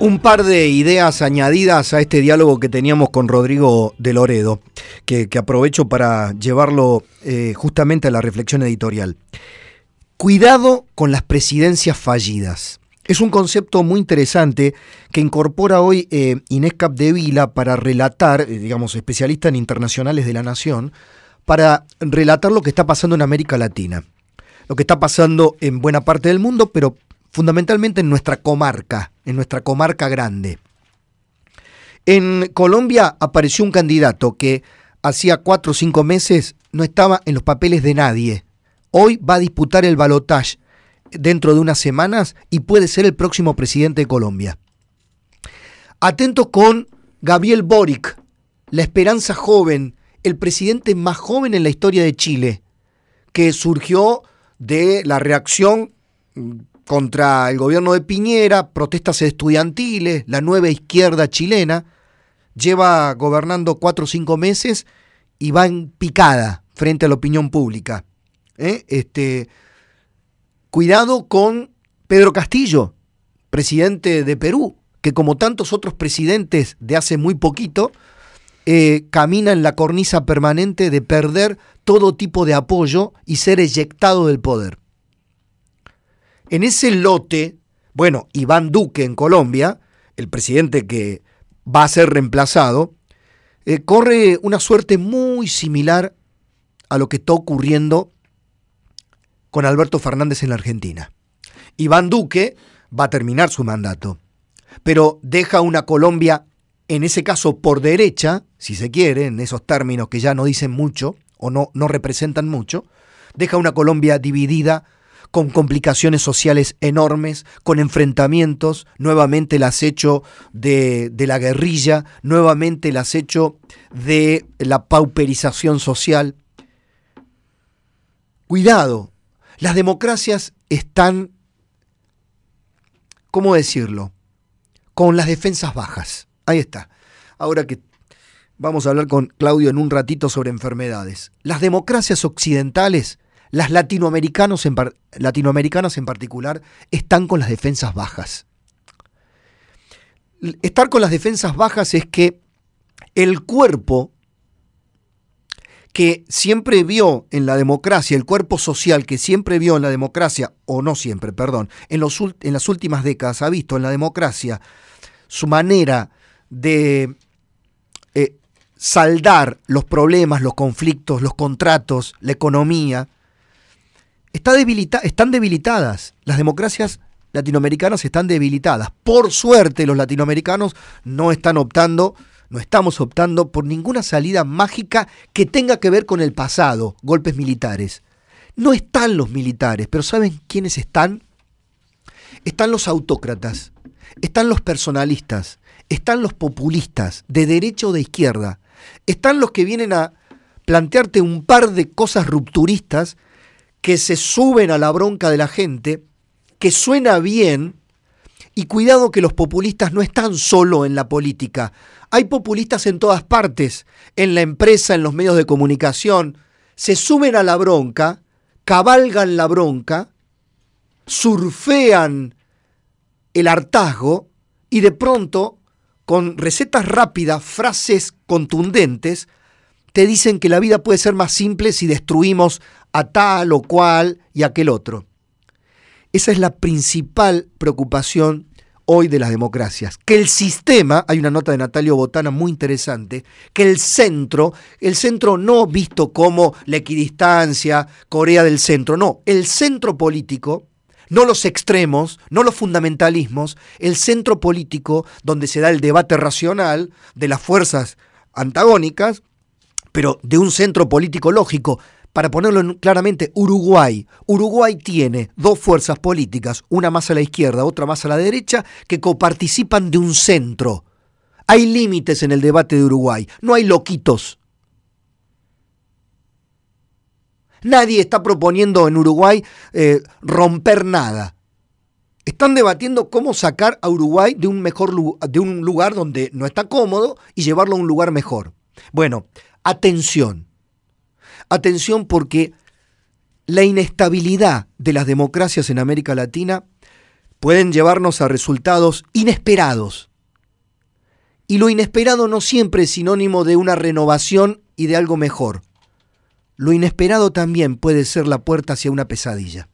un par de ideas añadidas a este diálogo que teníamos con Rodrigo de Loredo, que, aprovecho para llevarlo eh, justamente a la reflexión editorial. Cuidado con las presidencias fallidas. Es un concepto muy interesante que incorpora hoy eh, Inés Capdevila para relatar, eh, digamos, especialista en internacionales de la nación, para relatar lo que está pasando en América Latina, lo que está pasando en buena parte del mundo, pero fundamentalmente en nuestra comarca, en nuestra comarca grande. En Colombia apareció un candidato que hacía cuatro o cinco meses no estaba en los papeles de nadie. Hoy va a disputar el balotaje dentro de unas semanas y puede ser el próximo presidente de Colombia. Atento con Gabriel Boric, la esperanza joven, el presidente más joven en la historia de Chile, que surgió de la reacción contra el gobierno de Piñera, protestas estudiantiles, la nueva izquierda chilena, lleva gobernando cuatro o cinco meses y va en picada frente a la opinión pública. ¿eh? Este, cuidado con Pedro Castillo, presidente de Perú, que como tantos otros presidentes de hace muy poquito, eh, camina en la cornisa permanente de perder todo tipo de apoyo y ser eyectado del poder. En ese lote, bueno, Iván Duque en Colombia, el presidente que va a ser reemplazado, eh, corre una suerte muy similar a lo que está ocurriendo con Alberto Fernández en la Argentina. Iván Duque va a terminar su mandato, pero deja una Colombia, en ese caso por derecha, si se quiere, en esos términos que ya no dicen mucho o no, no representan mucho, deja una Colombia dividida con complicaciones sociales enormes, con enfrentamientos, nuevamente el acecho de, la guerrilla, nuevamente el acecho de la pauperización social. Cuidado, las democracias están, ¿cómo decirlo? Con las defensas bajas. Ahí está. Ahora que vamos a hablar con Claudio en un ratito sobre enfermedades. Las democracias occidentales las latinoamericanos latinoamericanas en particular están con las defensas bajas. Estar con las defensas bajas es que el cuerpo que siempre vio en la democracia, el cuerpo social que siempre vio en la democracia, o no siempre, perdón, en, los, en las últimas décadas ha visto en la democracia su manera de eh, saldar los problemas, los conflictos, los contratos, la economía, están debilitadas. Las democracias latinoamericanas están debilitadas. Por suerte los latinoamericanos no están optando, no estamos optando por ninguna salida mágica que tenga que ver con el pasado, golpes militares. No están los militares, pero ¿saben quiénes están? Están los autócratas, están los personalistas, están los populistas, de derecha o de izquierda, están los que vienen a plantearte un par de cosas rupturistas que se suben a la bronca de la gente, que suena bien, y cuidado que los populistas no están solo en la política. Hay populistas en todas partes, en la empresa, en los medios de comunicación. Se suben a la bronca, cabalgan la bronca, surfean el hartazgo y de pronto, con recetas rápidas, frases contundentes, te dicen que la vida puede ser más simple si destruimos a tal o cual y aquel otro. Esa es la principal preocupación hoy de las democracias. Que el sistema, hay una nota de Natalio Botana muy interesante, que el centro, el centro no visto como la equidistancia, Corea del centro, no, el centro político, no los extremos, no los fundamentalismos, el centro político donde se da el debate racional de las fuerzas antagónicas, pero de un centro político lógico. Para ponerlo claramente, Uruguay. Uruguay tiene dos fuerzas políticas, una más a la izquierda, otra más a la derecha, que coparticipan de un centro. Hay límites en el debate de Uruguay, no hay loquitos. Nadie está proponiendo en Uruguay eh, romper nada. Están debatiendo cómo sacar a Uruguay de un, mejor, de un lugar donde no está cómodo y llevarlo a un lugar mejor. Bueno, Atención. Atención porque la inestabilidad de las democracias en América Latina pueden llevarnos a resultados inesperados. Y lo inesperado no siempre es sinónimo de una renovación y de algo mejor. Lo inesperado también puede ser la puerta hacia una pesadilla.